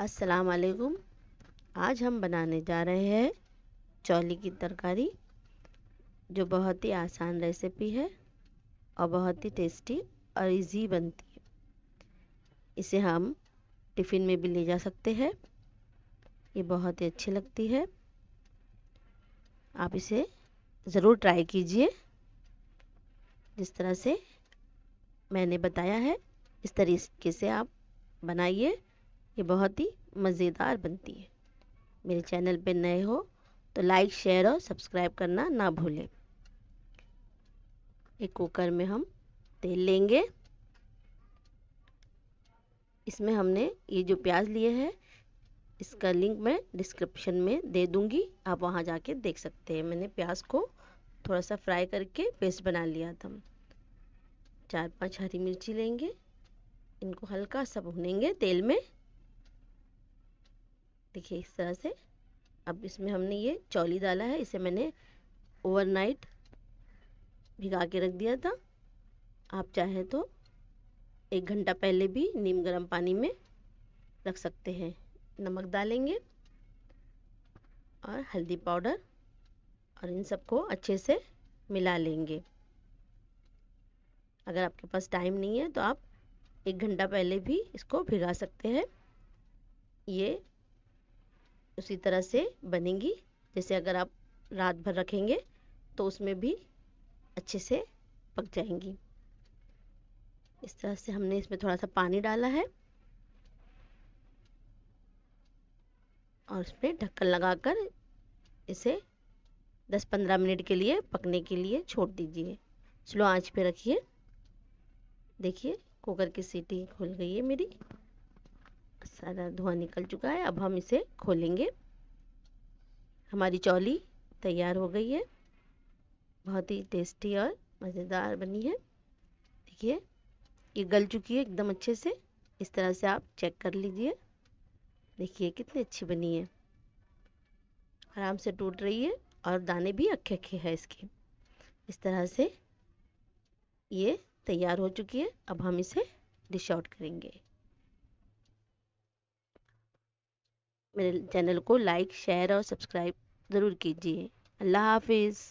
अस्सलाम वालेकुम आज हम बनाने जा रहे हैं चौली की तरकारी जो बहुत ही आसान रेसिपी है और बहुत ही टेस्टी और इजी बनती है इसे हम टिफ़िन में भी ले जा सकते हैं ये बहुत ही अच्छी लगती है आप इसे ज़रूर ट्राई कीजिए जिस तरह से मैंने बताया है इस तरीके से आप बनाइए ये बहुत ही मज़ेदार बनती है मेरे चैनल पे नए हो तो लाइक शेयर और सब्सक्राइब करना ना भूलें एक कुकर में हम तेल लेंगे इसमें हमने ये जो प्याज लिए हैं इसका लिंक मैं डिस्क्रिप्शन में दे दूंगी आप वहाँ जाके देख सकते हैं मैंने प्याज को थोड़ा सा फ्राई करके पेस्ट बना लिया था चार पांच हरी मिर्ची लेंगे इनको हल्का सा भुनेंगे तेल में देखिए इस तरह से अब इसमें हमने ये चौली डाला है इसे मैंने ओवरनाइट भिगा के रख दिया था आप चाहें तो एक घंटा पहले भी नीम गर्म पानी में रख सकते हैं नमक डालेंगे और हल्दी पाउडर और इन सबको अच्छे से मिला लेंगे अगर आपके पास टाइम नहीं है तो आप एक घंटा पहले भी इसको भिगा सकते हैं ये उसी तरह से बनेंगी जैसे अगर आप रात भर रखेंगे तो उसमें भी अच्छे से पक जाएंगी इस तरह से हमने इसमें थोड़ा सा पानी डाला है और उसमें ढक्कन लगाकर इसे 10-15 मिनट के लिए पकने के लिए छोड़ दीजिए स्लो आंच पे रखिए देखिए कुकर की सीटी खुल गई है मेरी सारा धुआं निकल चुका है अब हम इसे खोलेंगे हमारी चौली तैयार हो गई है बहुत ही टेस्टी और मज़ेदार बनी है देखिए ये गल चुकी है एकदम अच्छे से इस तरह से आप चेक कर लीजिए देखिए कितनी अच्छी बनी है आराम से टूट रही है और दाने भी अखे अखे हैं इसके इस तरह से ये तैयार हो चुकी है अब हम इसे डिश आउट करेंगे मेरे चैनल को लाइक शेयर और सब्सक्राइब ज़रूर कीजिए अल्लाह हाफिज़